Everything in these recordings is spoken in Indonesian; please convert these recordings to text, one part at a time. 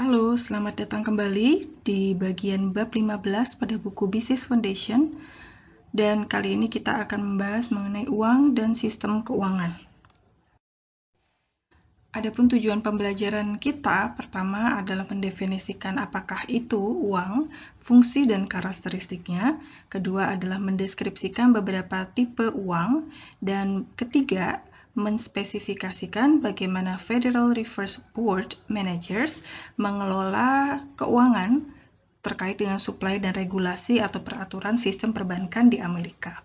Halo, selamat datang kembali di bagian bab 15 pada buku Business Foundation dan kali ini kita akan membahas mengenai uang dan sistem keuangan. Adapun tujuan pembelajaran kita pertama adalah mendefinisikan apakah itu uang, fungsi dan karakteristiknya, kedua adalah mendeskripsikan beberapa tipe uang dan ketiga menspesifikasikan bagaimana Federal Reserve Board Managers mengelola keuangan terkait dengan suplai dan regulasi atau peraturan sistem perbankan di Amerika.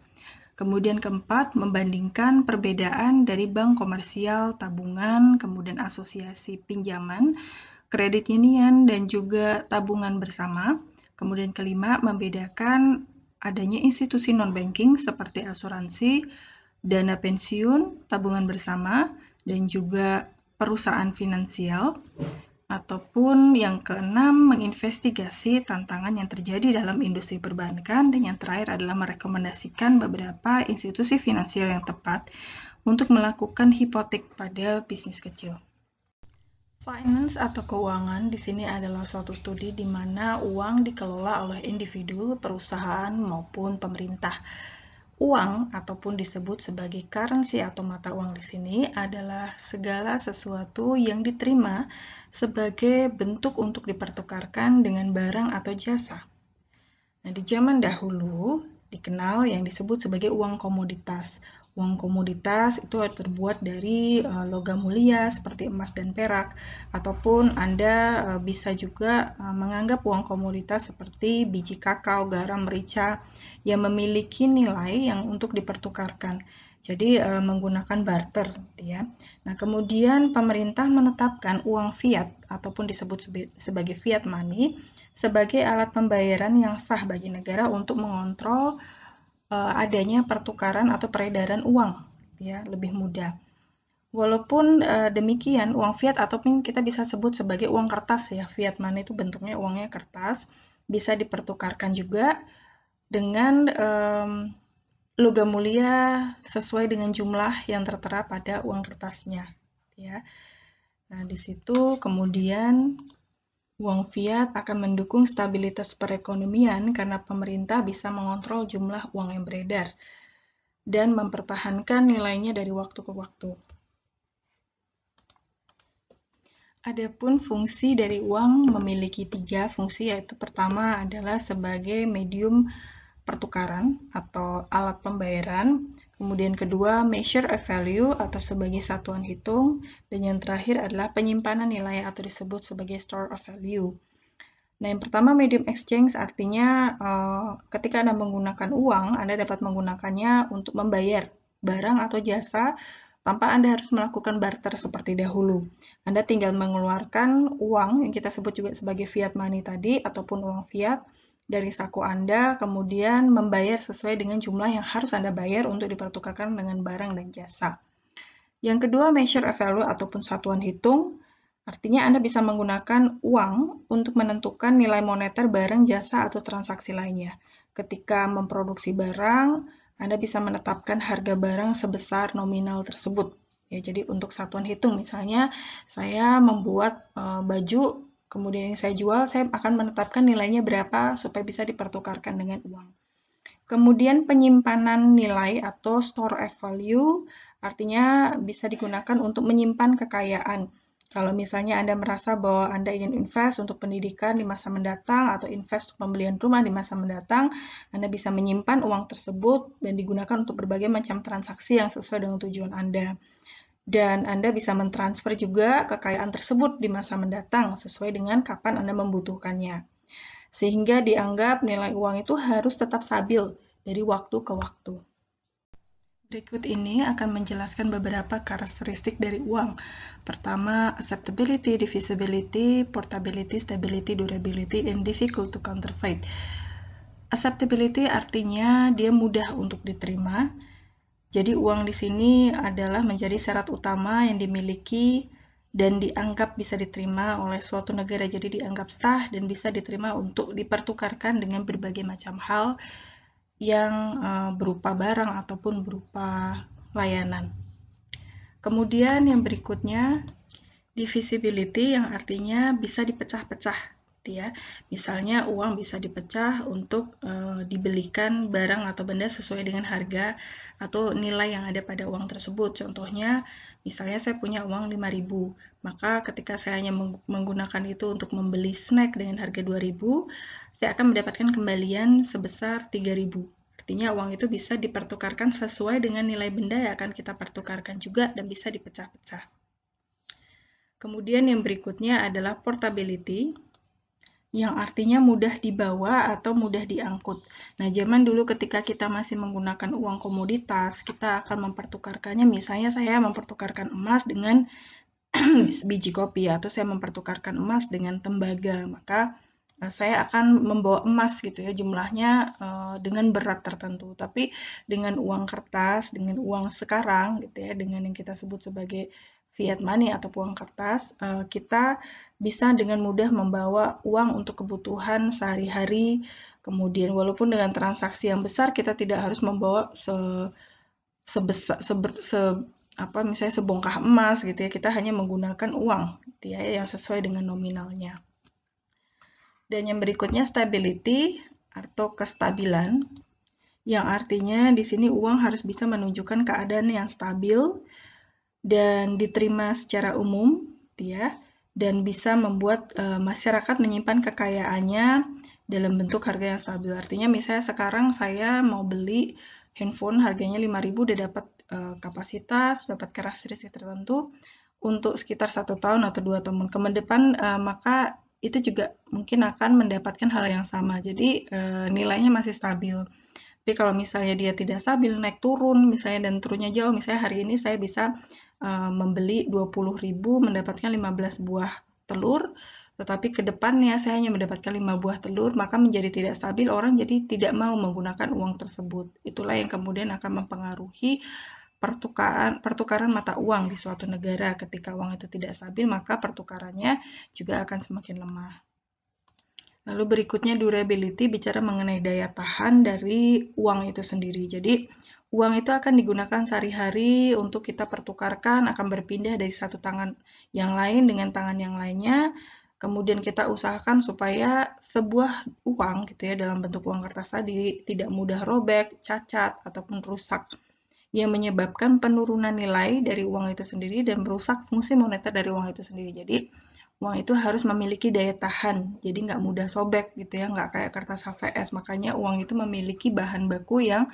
Kemudian keempat, membandingkan perbedaan dari bank komersial, tabungan, kemudian asosiasi pinjaman, kredit union, dan juga tabungan bersama. Kemudian kelima, membedakan adanya institusi non-banking seperti asuransi, dana pensiun, tabungan bersama, dan juga perusahaan finansial. Ataupun yang keenam, menginvestigasi tantangan yang terjadi dalam industri perbankan. Dan yang terakhir adalah merekomendasikan beberapa institusi finansial yang tepat untuk melakukan hipotek pada bisnis kecil. Finance atau keuangan di sini adalah suatu studi di mana uang dikelola oleh individu, perusahaan, maupun pemerintah. Uang ataupun disebut sebagai currency atau mata uang di sini adalah segala sesuatu yang diterima sebagai bentuk untuk dipertukarkan dengan barang atau jasa. Nah, di zaman dahulu dikenal yang disebut sebagai uang komoditas. Uang komoditas itu terbuat dari eh, logam mulia seperti emas dan perak, ataupun Anda eh, bisa juga eh, menganggap uang komoditas seperti biji kakao, garam, merica yang memiliki nilai yang untuk dipertukarkan. Jadi menggunakan barter, gitu ya. Nah kemudian pemerintah menetapkan uang fiat ataupun disebut sebagai fiat money sebagai alat pembayaran yang sah bagi negara untuk mengontrol Eh, adanya pertukaran atau peredaran uang ya lebih mudah. Walaupun uh, demikian uang fiat ataupun kita bisa sebut sebagai uang kertas ya fiat money itu bentuknya uangnya kertas bisa dipertukarkan juga dengan um, logam mulia sesuai dengan jumlah yang tertera pada uang kertasnya ya. Nah di situ kemudian Uang fiat akan mendukung stabilitas perekonomian karena pemerintah bisa mengontrol jumlah uang yang beredar dan mempertahankan nilainya dari waktu ke waktu. Adapun fungsi dari uang memiliki tiga fungsi, yaitu pertama adalah sebagai medium pertukaran atau alat pembayaran, Kemudian kedua, measure of value atau sebagai satuan hitung. Dan yang terakhir adalah penyimpanan nilai atau disebut sebagai store of value. Nah, yang pertama medium exchange artinya uh, ketika Anda menggunakan uang, Anda dapat menggunakannya untuk membayar barang atau jasa tanpa Anda harus melakukan barter seperti dahulu. Anda tinggal mengeluarkan uang yang kita sebut juga sebagai fiat money tadi ataupun uang fiat dari saku Anda, kemudian membayar sesuai dengan jumlah yang harus Anda bayar untuk dipertukarkan dengan barang dan jasa. Yang kedua, measure of value ataupun satuan hitung. Artinya Anda bisa menggunakan uang untuk menentukan nilai moneter barang, jasa, atau transaksi lainnya. Ketika memproduksi barang, Anda bisa menetapkan harga barang sebesar nominal tersebut. Ya, jadi untuk satuan hitung misalnya saya membuat uh, baju kemudian yang saya jual, saya akan menetapkan nilainya berapa supaya bisa dipertukarkan dengan uang. Kemudian penyimpanan nilai atau store of value artinya bisa digunakan untuk menyimpan kekayaan. Kalau misalnya Anda merasa bahwa Anda ingin invest untuk pendidikan di masa mendatang atau invest untuk pembelian rumah di masa mendatang, Anda bisa menyimpan uang tersebut dan digunakan untuk berbagai macam transaksi yang sesuai dengan tujuan Anda dan Anda bisa mentransfer juga kekayaan tersebut di masa mendatang sesuai dengan kapan Anda membutuhkannya. Sehingga dianggap nilai uang itu harus tetap stabil dari waktu ke waktu. Berikut ini akan menjelaskan beberapa karakteristik dari uang. Pertama, acceptability, divisibility, portability, stability, durability, and difficult to counterfeit. Acceptability artinya dia mudah untuk diterima, jadi uang di sini adalah menjadi syarat utama yang dimiliki dan dianggap bisa diterima oleh suatu negara. Jadi dianggap sah dan bisa diterima untuk dipertukarkan dengan berbagai macam hal yang uh, berupa barang ataupun berupa layanan. Kemudian yang berikutnya divisibility yang artinya bisa dipecah-pecah gitu ya. Misalnya uang bisa dipecah untuk e, dibelikan barang atau benda sesuai dengan harga atau nilai yang ada pada uang tersebut. Contohnya, misalnya saya punya uang 5000, maka ketika saya hanya menggunakan itu untuk membeli snack dengan harga 2000, saya akan mendapatkan kembalian sebesar 3000. Artinya uang itu bisa dipertukarkan sesuai dengan nilai benda yang akan kita pertukarkan juga dan bisa dipecah-pecah. Kemudian yang berikutnya adalah portability yang artinya mudah dibawa atau mudah diangkut. Nah, zaman dulu ketika kita masih menggunakan uang komoditas, kita akan mempertukarkannya. Misalnya saya mempertukarkan emas dengan biji kopi atau saya mempertukarkan emas dengan tembaga, maka eh, saya akan membawa emas gitu ya jumlahnya uh, dengan berat tertentu tapi dengan uang kertas dengan uang sekarang gitu ya dengan yang kita sebut sebagai fiat money atau uang kertas uh, kita bisa dengan mudah membawa uang untuk kebutuhan sehari-hari. Kemudian walaupun dengan transaksi yang besar kita tidak harus membawa se sebesar se, se apa misalnya sebongkah emas gitu ya kita hanya menggunakan uang gitu ya yang sesuai dengan nominalnya dan yang berikutnya stability atau kestabilan yang artinya di sini uang harus bisa menunjukkan keadaan yang stabil dan diterima secara umum gitu ya dan bisa membuat e, masyarakat menyimpan kekayaannya dalam bentuk harga yang stabil. Artinya misalnya sekarang saya mau beli handphone harganya 5000 udah dapat e, kapasitas, dapat karakteristik tertentu untuk sekitar satu tahun atau dua tahun ke depan e, maka itu juga mungkin akan mendapatkan hal yang sama. Jadi e, nilainya masih stabil. Tapi kalau misalnya dia tidak stabil, naik turun misalnya dan turunnya jauh, misalnya hari ini saya bisa Eh, membeli membeli 20.000 mendapatkan 15 buah telur, tetapi ke depannya saya hanya mendapatkan 5 buah telur, maka menjadi tidak stabil, orang jadi tidak mau menggunakan uang tersebut. Itulah yang kemudian akan mempengaruhi pertukaran pertukaran mata uang di suatu negara. Ketika uang itu tidak stabil, maka pertukarannya juga akan semakin lemah. Lalu berikutnya durability bicara mengenai daya tahan dari uang itu sendiri. Jadi Uang itu akan digunakan sehari-hari untuk kita pertukarkan, akan berpindah dari satu tangan yang lain dengan tangan yang lainnya. Kemudian kita usahakan supaya sebuah uang gitu ya dalam bentuk uang kertas tadi tidak mudah robek, cacat ataupun rusak yang menyebabkan penurunan nilai dari uang itu sendiri dan merusak fungsi moneter dari uang itu sendiri. Jadi uang itu harus memiliki daya tahan, jadi nggak mudah sobek gitu ya, nggak kayak kertas HVS. Makanya uang itu memiliki bahan baku yang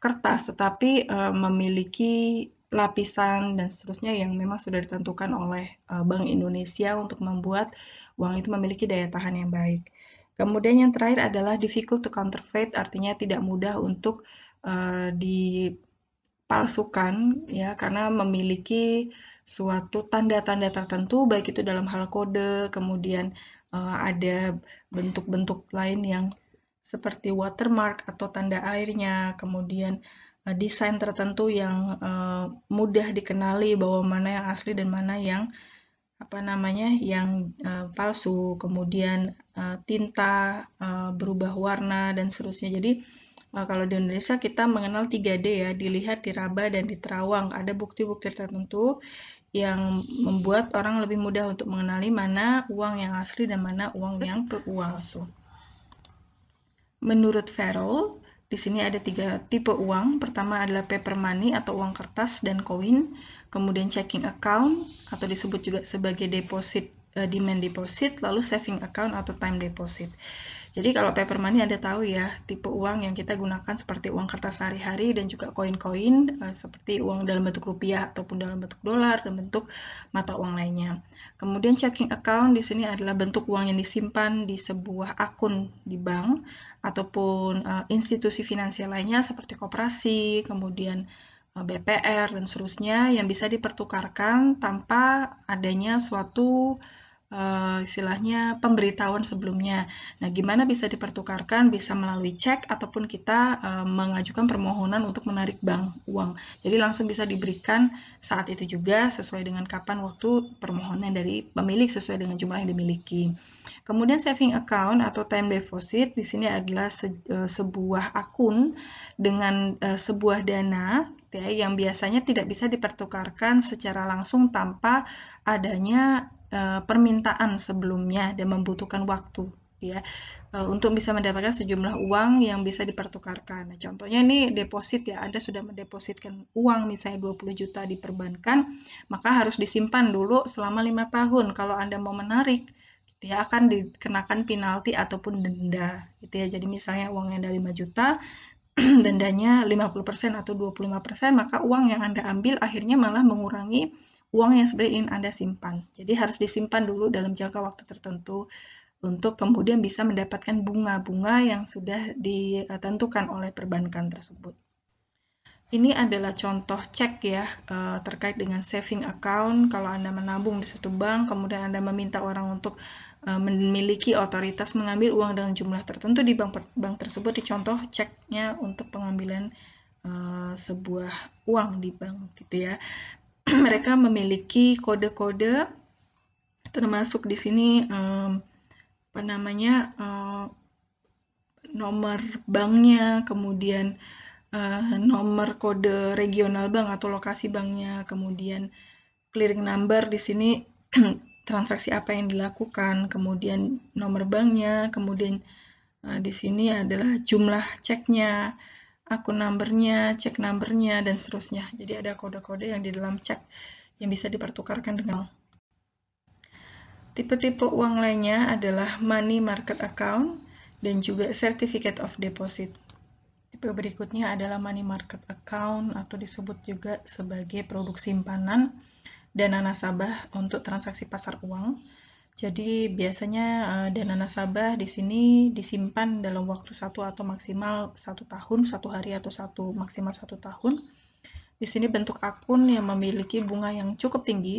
kertas, tetapi uh, memiliki lapisan dan seterusnya yang memang sudah ditentukan oleh uh, Bank Indonesia untuk membuat uang itu memiliki daya tahan yang baik. Kemudian yang terakhir adalah difficult to counterfeit, artinya tidak mudah untuk uh, dipalsukan ya karena memiliki suatu tanda-tanda tertentu baik itu dalam hal kode, kemudian uh, ada bentuk-bentuk lain yang seperti watermark atau tanda airnya, kemudian uh, desain tertentu yang uh, mudah dikenali bahwa mana yang asli dan mana yang apa namanya yang uh, palsu, kemudian uh, tinta uh, berubah warna dan seterusnya. Jadi uh, kalau di Indonesia kita mengenal 3D ya, dilihat, diraba dan diterawang. Ada bukti-bukti tertentu yang membuat orang lebih mudah untuk mengenali mana uang yang asli dan mana uang yang palsu. Menurut Farrell, di sini ada tiga tipe uang. Pertama adalah paper money atau uang kertas dan koin, kemudian checking account atau disebut juga sebagai deposit eh, demand deposit, lalu saving account atau time deposit. Jadi kalau paper money Anda tahu ya, tipe uang yang kita gunakan seperti uang kertas sehari-hari dan juga koin-koin eh, seperti uang dalam bentuk rupiah ataupun dalam bentuk dolar, dan bentuk mata uang lainnya. Kemudian checking account di sini adalah bentuk uang yang disimpan di sebuah akun di bank ataupun eh, institusi finansial lainnya seperti koperasi, kemudian eh, BPR dan seterusnya yang bisa dipertukarkan tanpa adanya suatu uh, istilahnya pemberitahuan sebelumnya. Nah, gimana bisa dipertukarkan? Bisa melalui cek ataupun kita uh, mengajukan permohonan untuk menarik bank uang. Jadi langsung bisa diberikan saat itu juga sesuai dengan kapan waktu permohonan dari pemilik sesuai dengan jumlah yang dimiliki. Kemudian saving account atau time deposit di sini adalah se eh, sebuah akun dengan uh, sebuah dana ya, yang biasanya tidak bisa dipertukarkan secara langsung tanpa adanya Eh, permintaan sebelumnya dan membutuhkan waktu ya eh, untuk bisa mendapatkan sejumlah uang yang bisa dipertukarkan. Nah, contohnya ini deposit ya, Anda sudah mendepositkan uang misalnya 20 juta di perbankan, maka harus disimpan dulu selama lima tahun. Kalau Anda mau menarik, dia gitu ya akan dikenakan penalti ataupun denda gitu ya. Jadi misalnya uangnya ada 5 juta, dendanya 50% atau 25%, maka uang yang Anda ambil akhirnya malah mengurangi uang yang sebenarnya ingin Anda simpan. Jadi harus disimpan dulu dalam jangka waktu tertentu untuk kemudian bisa mendapatkan bunga-bunga yang sudah ditentukan oleh perbankan tersebut. Ini adalah contoh cek ya eh, terkait dengan saving account. Kalau Anda menabung di suatu bank, kemudian Anda meminta orang untuk eh, memiliki otoritas mengambil uang dengan jumlah tertentu di bank, bank tersebut, di contoh ceknya untuk pengambilan eh, sebuah uang di bank gitu ya. mereka memiliki kode-kode termasuk di sini um, apa namanya um, nomor banknya, kemudian uh, nomor kode regional bank atau lokasi banknya, kemudian clearing number di sini transaksi apa yang dilakukan, kemudian nomor banknya, kemudian uh, di sini adalah jumlah ceknya akun numbernya, cek numbernya, dan seterusnya. Jadi ada kode-kode yang di dalam cek yang bisa dipertukarkan dengan Tipe-tipe uang lainnya adalah money market account dan juga certificate of deposit. Tipe berikutnya adalah money market account atau disebut juga sebagai produk simpanan dana nasabah untuk transaksi pasar uang jadi biasanya uh, dana nasabah di sini disimpan dalam waktu satu atau maksimal satu tahun, satu hari atau satu maksimal satu tahun. Di sini bentuk akun yang memiliki bunga yang cukup tinggi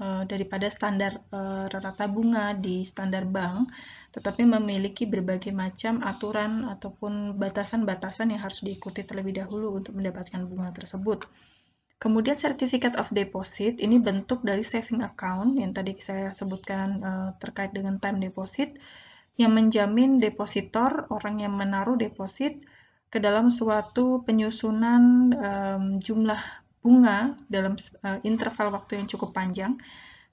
uh, daripada standar rata eh, rata-rata bunga di standar bank, tetapi memiliki berbagai macam aturan ataupun batasan-batasan yang harus diikuti terlebih dahulu untuk mendapatkan bunga tersebut. Kemudian certificate of deposit ini bentuk dari saving account yang tadi saya sebutkan uh, terkait dengan time deposit yang menjamin depositor orang yang menaruh deposit ke dalam suatu penyusunan um, jumlah bunga dalam uh, interval waktu yang cukup panjang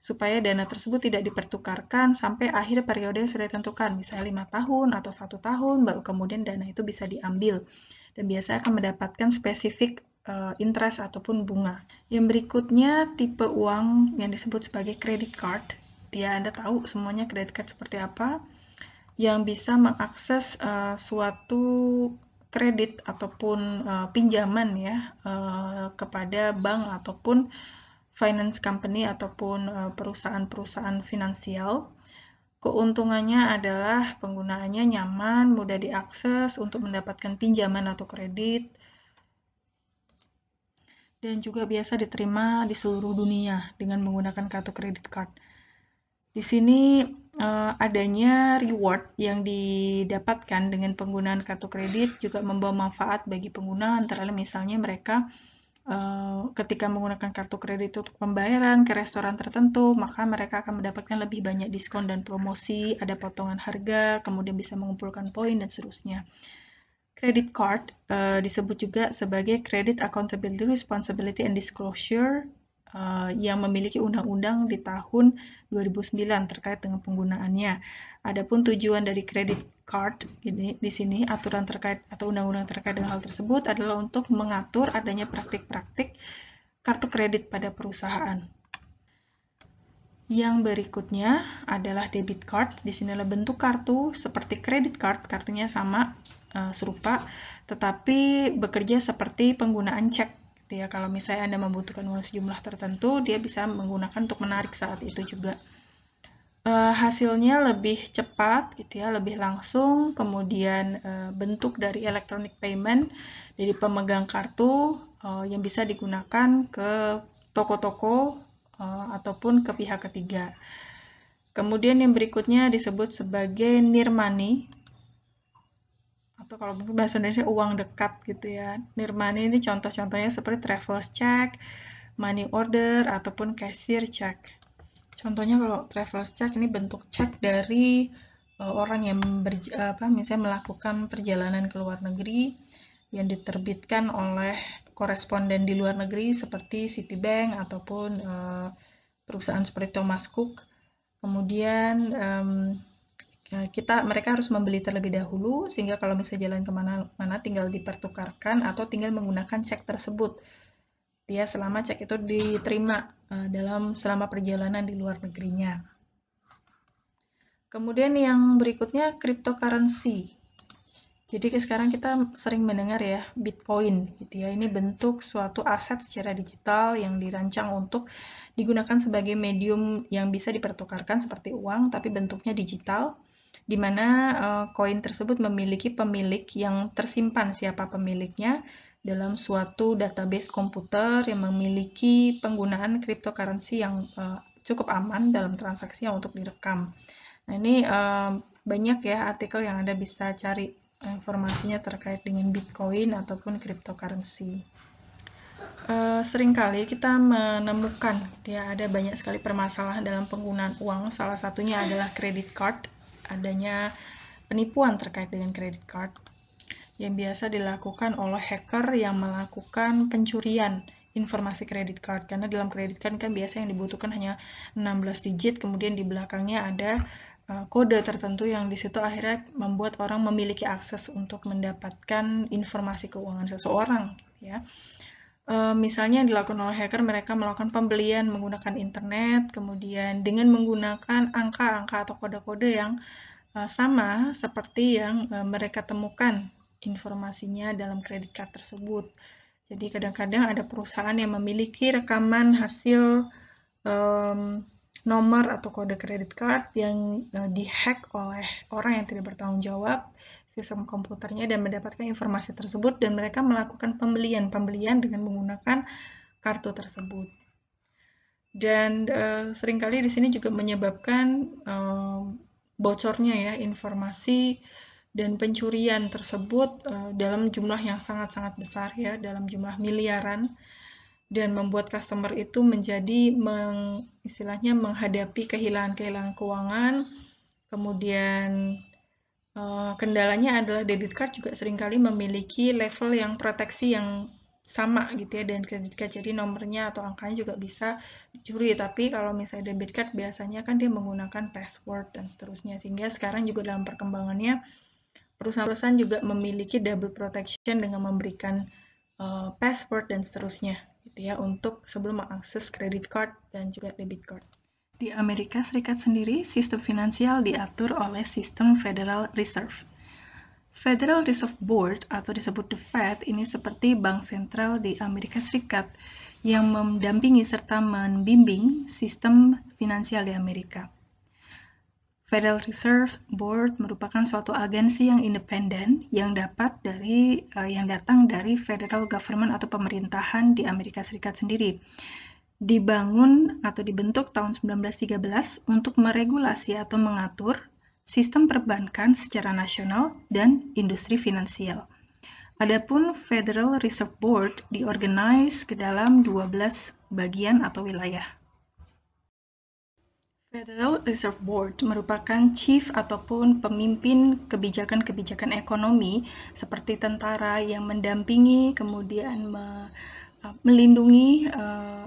supaya dana tersebut tidak dipertukarkan sampai akhir periode yang sudah ditentukan misalnya lima tahun atau satu tahun baru kemudian dana itu bisa diambil dan biasanya akan mendapatkan spesifik uh, interest ataupun bunga. Yang berikutnya tipe uang yang disebut sebagai credit card. Dia Anda tahu semuanya credit card seperti apa yang bisa mengakses uh, suatu kredit ataupun uh, pinjaman ya uh, kepada bank ataupun finance company ataupun perusahaan-perusahaan finansial. Keuntungannya adalah penggunaannya nyaman, mudah diakses untuk mendapatkan pinjaman atau kredit, dan juga biasa diterima di seluruh dunia dengan menggunakan kartu kredit card. Di sini uh, adanya reward yang didapatkan dengan penggunaan kartu kredit juga membawa manfaat bagi pengguna antara lain misalnya mereka uh, ketika menggunakan kartu kredit untuk pembayaran ke restoran tertentu, maka mereka akan mendapatkan lebih banyak diskon dan promosi, ada potongan harga, kemudian bisa mengumpulkan poin dan seterusnya. Credit card uh, disebut juga sebagai Credit Accountability Responsibility and Disclosure uh, yang memiliki undang-undang di tahun 2009 terkait dengan penggunaannya. Adapun tujuan dari credit card ini di sini aturan terkait atau undang-undang terkait dengan hal tersebut adalah untuk mengatur adanya praktik-praktik kartu kredit pada perusahaan. Yang berikutnya adalah debit card. Di sini adalah bentuk kartu seperti credit card, kartunya sama, Eh, serupa, tetapi bekerja seperti penggunaan cek. Gitu ya, kalau misalnya Anda membutuhkan uang sejumlah tertentu, dia bisa menggunakan untuk menarik saat itu juga. Uh, hasilnya lebih cepat, gitu ya, lebih langsung. Kemudian uh, bentuk dari electronic payment jadi pemegang kartu uh, yang bisa digunakan ke toko-toko uh, ataupun ke pihak ketiga. Kemudian yang berikutnya disebut sebagai nirmani atau kalau mungkin bahasa Indonesia uang dekat gitu ya. Nirmani ini contoh-contohnya seperti traveler's check, money order, ataupun cashier check. Contohnya kalau traveler's check ini bentuk cek dari uh, orang yang ber apa misalnya melakukan perjalanan ke luar negeri yang diterbitkan oleh koresponden di luar negeri seperti Citibank ataupun uh, perusahaan seperti Thomas Cook. Kemudian um, Ya, kita mereka harus membeli terlebih dahulu sehingga kalau misalnya jalan kemana-mana tinggal dipertukarkan atau tinggal menggunakan cek tersebut Dia selama cek itu diterima uh, dalam selama perjalanan di luar negerinya. Kemudian yang berikutnya cryptocurrency. Jadi sekarang kita sering mendengar ya Bitcoin gitu ya. Ini bentuk suatu aset secara digital yang dirancang untuk digunakan sebagai medium yang bisa dipertukarkan seperti uang tapi bentuknya digital di mana eh, koin uh, tersebut memiliki pemilik yang tersimpan siapa pemiliknya dalam suatu database komputer yang memiliki penggunaan cryptocurrency yang uh, cukup aman dalam transaksi yang untuk direkam. Nah, ini uh, banyak ya artikel yang Anda bisa cari informasinya terkait dengan Bitcoin ataupun cryptocurrency. Uh, seringkali kita menemukan ya ada banyak sekali permasalahan dalam penggunaan uang. Salah satunya adalah credit card adanya penipuan terkait dengan kredit card yang biasa dilakukan oleh hacker yang melakukan pencurian informasi kredit card karena dalam kredit card kan biasa yang dibutuhkan hanya 16 digit kemudian di belakangnya ada eh, kode tertentu yang di situ akhirnya membuat orang memiliki akses untuk mendapatkan informasi keuangan seseorang ya. Eh, misalnya yang dilakukan oleh hacker, mereka melakukan pembelian menggunakan internet, kemudian dengan menggunakan angka-angka atau kode-kode yang eh, sama seperti yang eh, mereka temukan informasinya dalam kredit card tersebut. Jadi kadang-kadang ada perusahaan yang memiliki rekaman hasil um, nomor atau kode kredit card yang uh, dihack oleh orang yang tidak bertanggung jawab sistem komputernya dan mendapatkan informasi tersebut dan mereka melakukan pembelian-pembelian dengan menggunakan kartu tersebut. Dan uh, seringkali di sini juga menyebabkan uh, bocornya ya informasi dan pencurian tersebut uh, dalam jumlah yang sangat-sangat besar ya, dalam jumlah miliaran dan membuat customer itu menjadi meng, istilahnya menghadapi kehilangan-kehilangan keuangan, kemudian Eh, kendalanya adalah debit card juga seringkali memiliki level yang proteksi yang sama gitu ya dan kredit card jadi nomornya atau angkanya juga bisa dicuri tapi kalau misalnya debit card biasanya kan dia menggunakan password dan seterusnya sehingga sekarang juga dalam perkembangannya perusahaan-perusahaan juga memiliki double protection dengan memberikan uh, password dan seterusnya gitu ya untuk sebelum mengakses kredit card dan juga debit card. Di Amerika Serikat sendiri, sistem finansial diatur oleh sistem Federal Reserve. Federal Reserve Board atau disebut The Fed ini seperti bank sentral di Amerika Serikat yang mendampingi serta membimbing sistem finansial di Amerika. Federal Reserve Board merupakan suatu agensi yang independen yang dapat dari eh, yang datang dari federal government atau pemerintahan di Amerika Serikat sendiri dibangun atau dibentuk tahun 1913 untuk meregulasi atau mengatur sistem perbankan secara nasional dan industri finansial. Adapun Federal Reserve Board diorganize ke dalam 12 bagian atau wilayah. Federal Reserve Board merupakan chief ataupun pemimpin kebijakan-kebijakan ekonomi seperti tentara yang mendampingi kemudian me, uh, melindungi uh,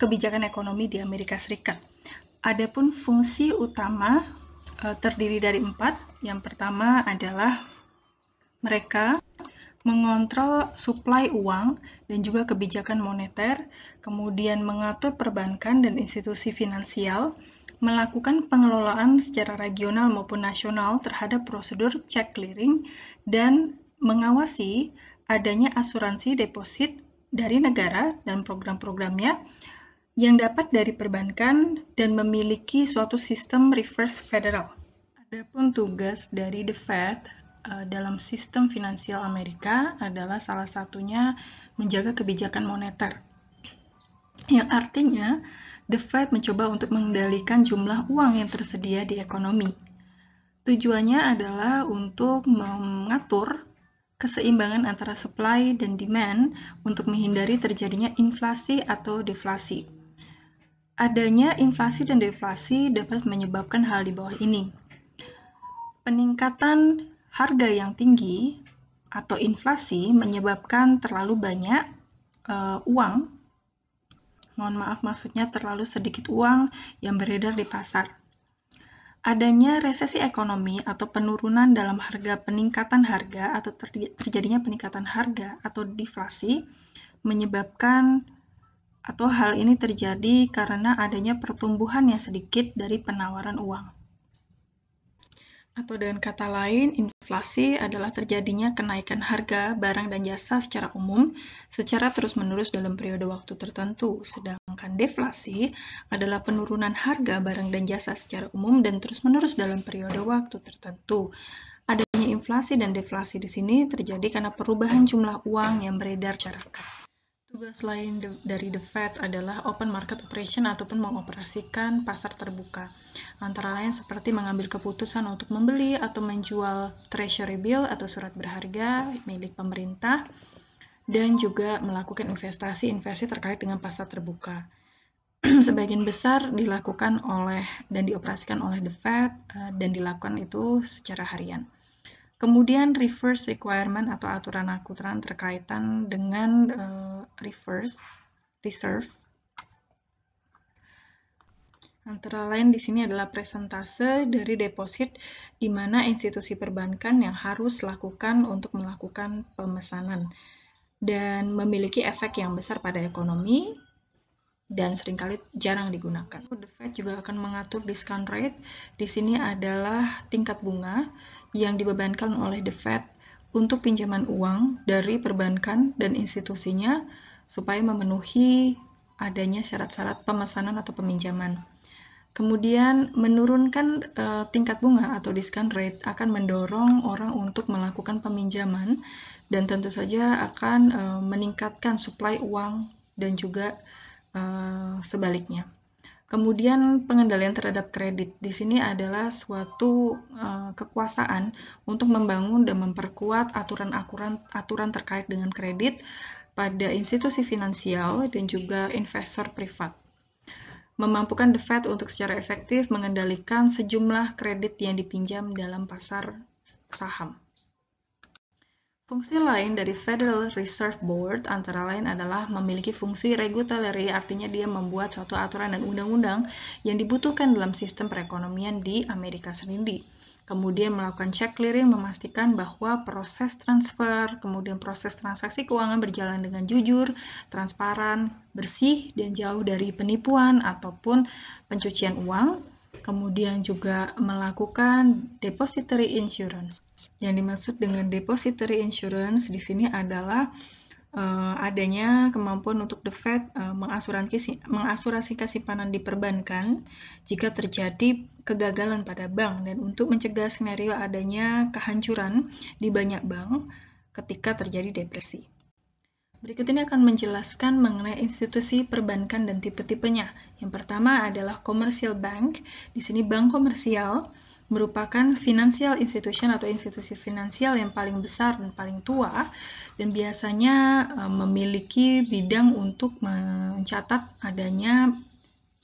kebijakan ekonomi di Amerika Serikat. Adapun fungsi utama e, terdiri dari empat. Yang pertama adalah mereka mengontrol suplai uang dan juga kebijakan moneter, kemudian mengatur perbankan dan institusi finansial, melakukan pengelolaan secara regional maupun nasional terhadap prosedur check clearing, dan mengawasi adanya asuransi deposit dari negara dan program-programnya yang dapat dari perbankan dan memiliki suatu sistem reverse federal. Adapun tugas dari The Fed eh, dalam sistem finansial Amerika adalah salah satunya menjaga kebijakan moneter. Yang artinya, The Fed mencoba untuk mengendalikan jumlah uang yang tersedia di ekonomi. Tujuannya adalah untuk mengatur keseimbangan antara supply dan demand untuk menghindari terjadinya inflasi atau deflasi. Adanya inflasi dan deflasi dapat menyebabkan hal di bawah ini. Peningkatan harga yang tinggi atau inflasi menyebabkan terlalu banyak uh, uang, mohon maaf maksudnya terlalu sedikit uang yang beredar di pasar. Adanya resesi ekonomi atau penurunan dalam harga peningkatan harga atau terjadinya peningkatan harga atau deflasi menyebabkan atau hal ini terjadi karena adanya pertumbuhan yang sedikit dari penawaran uang. Atau dengan kata lain, inflasi adalah terjadinya kenaikan harga barang dan jasa secara umum secara terus-menerus dalam periode waktu tertentu, sedangkan deflasi adalah penurunan harga barang dan jasa secara umum dan terus-menerus dalam periode waktu tertentu. Adanya inflasi dan deflasi di sini terjadi karena perubahan jumlah uang yang beredar secara masyarakat. Tugas lain de dari The Fed adalah open market operation ataupun mengoperasikan pasar terbuka. Antara lain seperti mengambil keputusan untuk membeli atau menjual treasury bill atau surat berharga milik pemerintah dan juga melakukan investasi-investasi terkait dengan pasar terbuka. Sebagian besar dilakukan oleh dan dioperasikan oleh The Fed eh, dan dilakukan itu secara harian. Kemudian reverse requirement atau aturan aturan terkaitan dengan uh, reverse reserve. Antara lain di sini adalah presentase dari deposit di mana institusi perbankan yang harus lakukan untuk melakukan pemesanan dan memiliki efek yang besar pada ekonomi dan seringkali jarang digunakan. The Fed juga akan mengatur discount rate. Di sini adalah tingkat bunga yang dibebankan oleh The Fed untuk pinjaman uang dari perbankan dan institusinya supaya memenuhi adanya syarat-syarat pemesanan atau peminjaman. Kemudian menurunkan e, tingkat bunga atau discount rate akan mendorong orang untuk melakukan peminjaman dan tentu saja akan e, meningkatkan supply uang dan juga e, sebaliknya. Kemudian pengendalian terhadap kredit. Di sini adalah suatu uh, kekuasaan untuk membangun dan memperkuat aturan-aturan aturan terkait dengan kredit pada institusi finansial dan juga investor privat memampukan The Fed untuk secara efektif mengendalikan sejumlah kredit yang dipinjam dalam pasar saham. Fungsi lain dari Federal Reserve Board antara lain adalah memiliki fungsi regulatory, artinya dia membuat suatu aturan dan undang-undang yang dibutuhkan dalam sistem perekonomian di Amerika sendiri. Kemudian melakukan check clearing memastikan bahwa proses transfer, kemudian proses transaksi keuangan berjalan dengan jujur, transparan, bersih, dan jauh dari penipuan ataupun pencucian uang Kemudian juga melakukan depository insurance. Yang dimaksud dengan depository insurance di sini adalah uh, adanya kemampuan untuk The Fed uh, eh, mengasurasi simpanan perbankan jika terjadi kegagalan pada bank dan untuk mencegah skenario adanya kehancuran di banyak bank ketika terjadi depresi. Berikut ini akan menjelaskan mengenai institusi perbankan dan tipe-tipenya. Yang pertama adalah commercial bank. Di sini bank komersial merupakan financial institution atau institusi finansial yang paling besar dan paling tua dan biasanya eh, memiliki bidang untuk mencatat adanya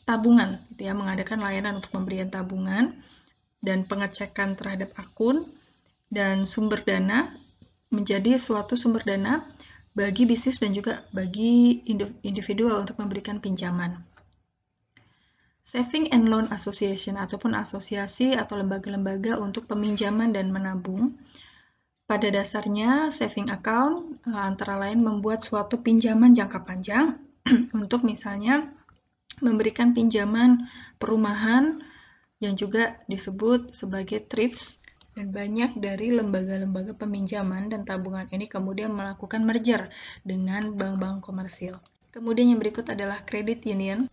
tabungan gitu ya mengadakan layanan untuk pemberian tabungan dan pengecekan terhadap akun dan sumber dana menjadi suatu sumber dana bagi bisnis dan juga bagi individu-individu untuk memberikan pinjaman. Saving and Loan Association ataupun asosiasi atau lembaga-lembaga untuk peminjaman dan menabung. Pada dasarnya, saving account eh, antara lain membuat suatu pinjaman jangka panjang untuk misalnya memberikan pinjaman perumahan yang juga disebut sebagai TRIPS dan banyak dari lembaga-lembaga peminjaman dan tabungan ini kemudian melakukan merger dengan bank-bank komersil. Kemudian yang berikut adalah kredit union.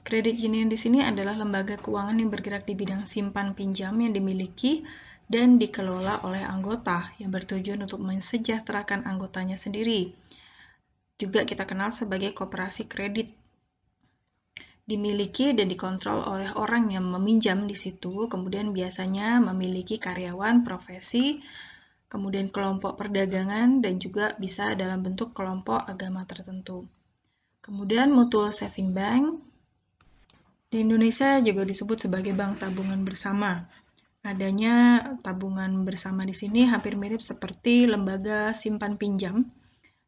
Kredit union di sini adalah lembaga keuangan yang bergerak di bidang simpan pinjam yang dimiliki dan dikelola oleh anggota yang bertujuan untuk mensejahterakan anggotanya sendiri. Juga kita kenal sebagai koperasi kredit dimiliki dan dikontrol oleh orang yang meminjam di situ, kemudian biasanya memiliki karyawan, profesi, kemudian kelompok perdagangan, dan juga bisa dalam bentuk kelompok agama tertentu. Kemudian Mutual Saving Bank, di Indonesia juga disebut sebagai bank tabungan bersama. Adanya tabungan bersama di sini hampir mirip seperti lembaga simpan pinjam,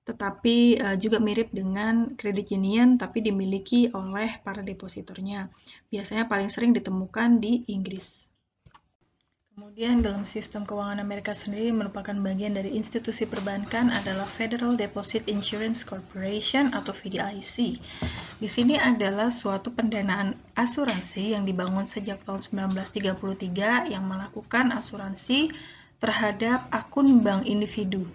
tetapi uh, juga mirip dengan kredit union tapi dimiliki oleh para depositornya. Biasanya paling sering ditemukan di Inggris. Kemudian dalam sistem keuangan Amerika sendiri merupakan bagian dari institusi perbankan adalah Federal Deposit Insurance Corporation atau FDIC. Di sini adalah suatu pendanaan asuransi yang dibangun sejak tahun 1933 yang melakukan asuransi terhadap akun bank individu.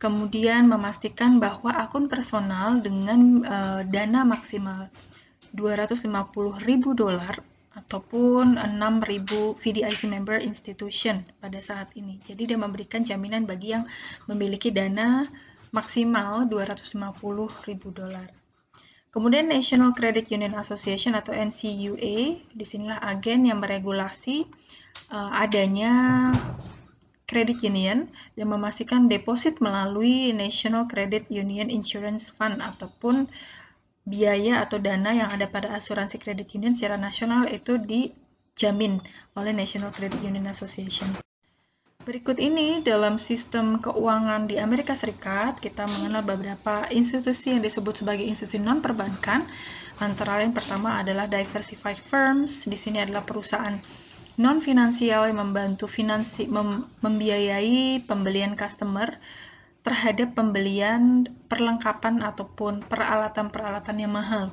Kemudian memastikan bahwa akun personal dengan uh, dana maksimal 250.000 dolar ataupun 6.000 VDIC member institution pada saat ini. Jadi dia memberikan jaminan bagi yang memiliki dana maksimal 250.000 dolar. Kemudian National Credit Union Association atau NCUA, disinilah agen yang meregulasi uh, adanya Credit Union dan memastikan deposit melalui National Credit Union Insurance Fund ataupun biaya atau dana yang ada pada asuransi kredit union secara nasional itu dijamin oleh National Credit Union Association. Berikut ini dalam sistem keuangan di Amerika Serikat, kita mengenal beberapa institusi yang disebut sebagai institusi non-perbankan. Antara lain pertama adalah diversified firms, di sini adalah perusahaan non finansial yang membantu finansi mem, membiayai pembelian customer terhadap pembelian perlengkapan ataupun peralatan-peralatan yang mahal.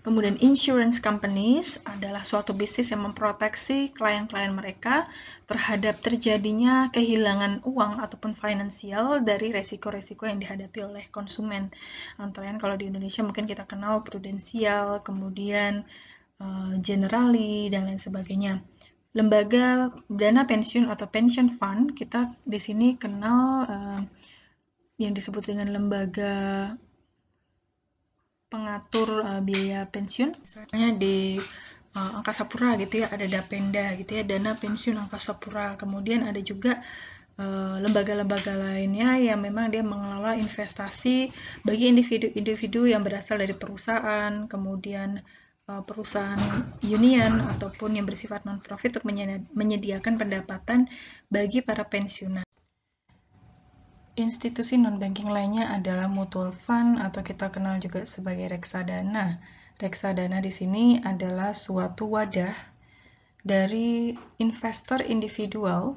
Kemudian insurance companies adalah suatu bisnis yang memproteksi klien-klien mereka terhadap terjadinya kehilangan uang ataupun finansial dari resiko-resiko yang dihadapi oleh konsumen. Antara lain kalau di Indonesia mungkin kita kenal prudensial, kemudian Eh, generali dan lain sebagainya. Lembaga dana pensiun atau pension fund kita di sini kenal eh, yang disebut dengan lembaga pengatur eh, biaya pensiun, misalnya di uh, angkasa pura gitu ya, ada dapenda gitu ya, dana pensiun angkasa pura. Kemudian ada juga lembaga-lembaga lainnya yang memang dia mengelola investasi bagi individu-individu yang berasal dari perusahaan, kemudian Eh, perusahaan union ataupun yang bersifat non-profit untuk menyediakan pendapatan bagi para pensiunan. Institusi non-banking lainnya adalah mutual fund atau kita kenal juga sebagai reksadana. Reksadana di sini adalah suatu wadah dari investor individual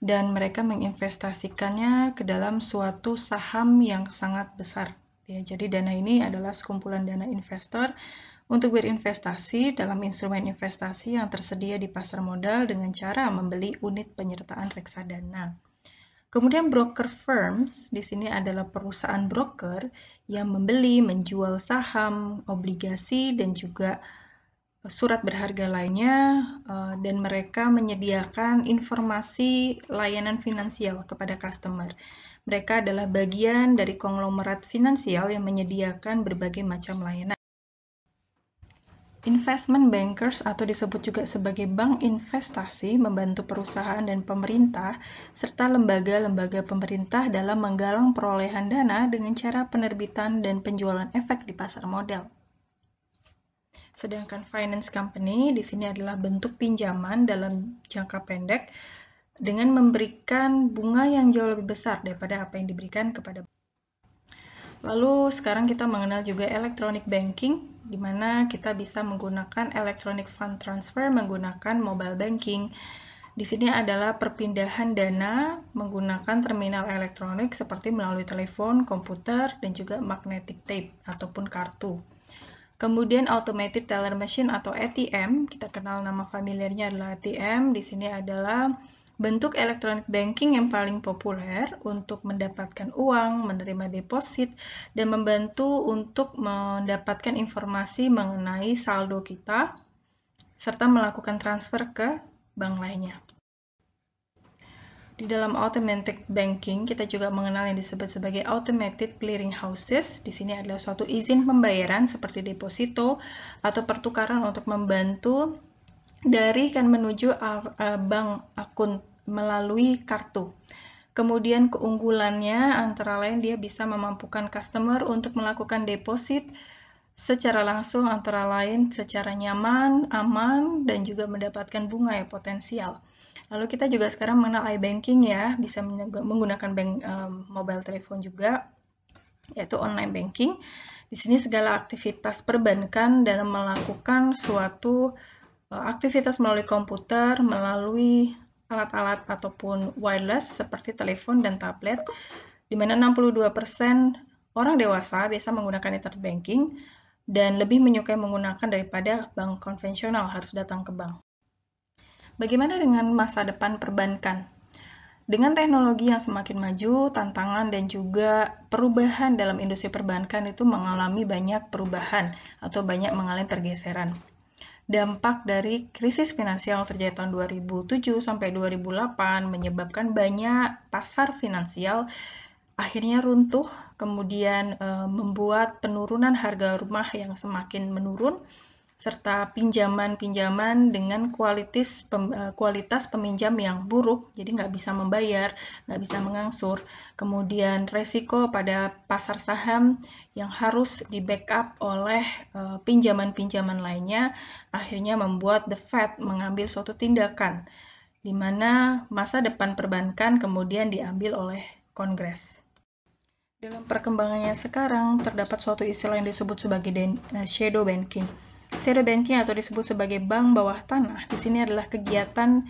dan mereka menginvestasikannya ke dalam suatu saham yang sangat besar. Ya, jadi dana ini adalah sekumpulan dana investor untuk berinvestasi dalam instrumen investasi yang tersedia di pasar modal dengan cara membeli unit penyertaan reksadana. Kemudian broker firms di sini adalah perusahaan broker yang membeli, menjual saham, obligasi dan juga eh, surat berharga lainnya eh, dan mereka menyediakan informasi layanan finansial kepada customer. Mereka adalah bagian dari konglomerat finansial yang menyediakan berbagai macam layanan. Investment bankers atau disebut juga sebagai bank investasi membantu perusahaan dan pemerintah serta lembaga-lembaga pemerintah dalam menggalang perolehan dana dengan cara penerbitan dan penjualan efek di pasar modal. Sedangkan finance company di sini adalah bentuk pinjaman dalam jangka pendek dengan memberikan bunga yang jauh lebih besar daripada apa yang diberikan kepada Lalu sekarang kita mengenal juga electronic banking di mana kita bisa menggunakan electronic fund transfer menggunakan mobile banking. Di sini adalah perpindahan dana menggunakan terminal elektronik seperti melalui telepon, komputer, dan juga magnetic tape ataupun kartu. Kemudian automated teller machine atau ATM, kita kenal nama familiarnya adalah ATM. Di sini adalah Bentuk electronic banking yang paling populer untuk mendapatkan uang, menerima deposit, dan membantu untuk mendapatkan informasi mengenai saldo kita, serta melakukan transfer ke bank lainnya. Di dalam automatic banking, kita juga mengenal yang disebut sebagai automated clearing houses. Di sini adalah suatu izin pembayaran seperti deposito atau pertukaran untuk membantu dari kan menuju eh, bank akun melalui kartu. Kemudian keunggulannya antara lain dia bisa memampukan customer untuk melakukan deposit secara langsung antara lain secara nyaman, aman, dan juga mendapatkan bunga yang potensial. Lalu kita juga sekarang mengenal iBanking ya, bisa menggunakan bank um, mobile telepon juga, yaitu online banking. Di sini segala aktivitas perbankan dalam melakukan suatu e, aktivitas melalui komputer, melalui alat-alat ataupun wireless seperti telepon dan tablet, di mana 62% orang dewasa biasa menggunakan internet banking dan lebih menyukai menggunakan daripada bank konvensional harus datang ke bank. Bagaimana dengan masa depan perbankan? Dengan teknologi yang semakin maju, tantangan dan juga perubahan dalam industri perbankan itu mengalami banyak perubahan atau banyak mengalami pergeseran dampak dari krisis finansial terjadi tahun 2007 sampai 2008 menyebabkan banyak pasar finansial akhirnya runtuh, kemudian e, membuat penurunan harga rumah yang semakin menurun serta pinjaman-pinjaman dengan kualitas pem, eh, kualitas peminjam yang buruk, jadi nggak bisa membayar, nggak bisa mengangsur. Kemudian resiko pada pasar saham yang harus di backup oleh eh, pinjaman-pinjaman lainnya, akhirnya membuat the Fed mengambil suatu tindakan di mana masa depan perbankan kemudian diambil oleh Kongres. Dalam perkembangannya sekarang terdapat suatu istilah yang disebut sebagai eh, shadow banking Shadow banking atau disebut sebagai bank bawah tanah di sini adalah kegiatan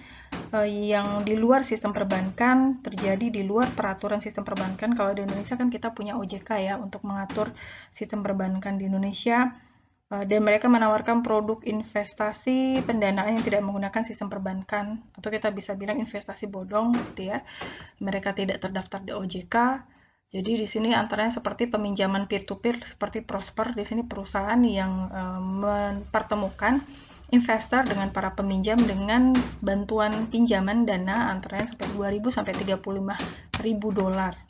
eh, yang di luar sistem perbankan terjadi di luar peraturan sistem perbankan. Kalau di Indonesia kan kita punya OJK ya untuk mengatur sistem perbankan di Indonesia eh, dan mereka menawarkan produk investasi pendanaan yang tidak menggunakan sistem perbankan atau kita bisa bilang investasi bodong gitu ya. Mereka tidak terdaftar di OJK jadi di sini antaranya seperti peminjaman peer-to-peer -peer, seperti Prosper di sini perusahaan yang e, mempertemukan investor dengan para peminjam dengan bantuan pinjaman dana antaranya sampai 2000 sampai 35 ribu dolar.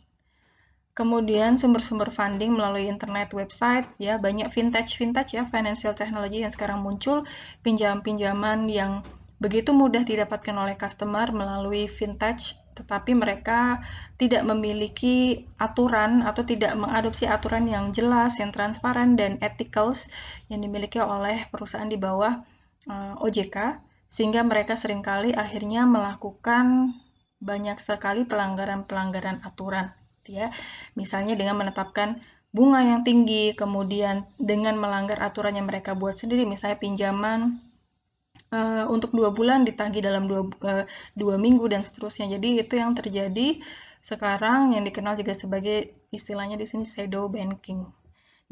Kemudian sumber-sumber funding melalui internet website ya banyak vintage vintage ya financial technology yang sekarang muncul pinjaman-pinjaman yang begitu mudah didapatkan oleh customer melalui vintage tetapi mereka tidak memiliki aturan atau tidak mengadopsi aturan yang jelas, yang transparan dan eticals yang dimiliki oleh perusahaan di bawah uh, eh, OJK sehingga mereka seringkali akhirnya melakukan banyak sekali pelanggaran-pelanggaran aturan ya. Misalnya dengan menetapkan bunga yang tinggi, kemudian dengan melanggar aturan yang mereka buat sendiri misalnya pinjaman uh, untuk dua bulan ditagi dalam dua, uh, dua minggu dan seterusnya. Jadi itu yang terjadi sekarang yang dikenal juga sebagai istilahnya di sini shadow banking.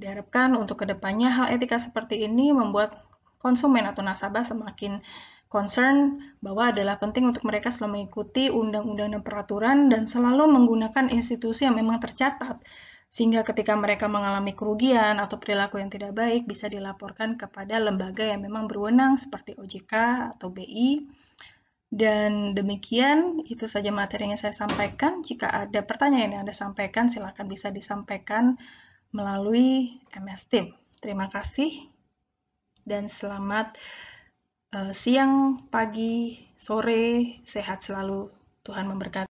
Diharapkan untuk kedepannya hal etika seperti ini membuat konsumen atau nasabah semakin concern bahwa adalah penting untuk mereka selalu mengikuti undang-undang dan peraturan dan selalu menggunakan institusi yang memang tercatat sehingga ketika mereka mengalami kerugian atau perilaku yang tidak baik bisa dilaporkan kepada lembaga yang memang berwenang seperti OJK atau BI. Dan demikian itu saja materi yang saya sampaikan. Jika ada pertanyaan yang Anda sampaikan, silakan bisa disampaikan melalui MS Team. Terima kasih dan selamat uh, siang, pagi, sore, sehat selalu. Tuhan memberkati.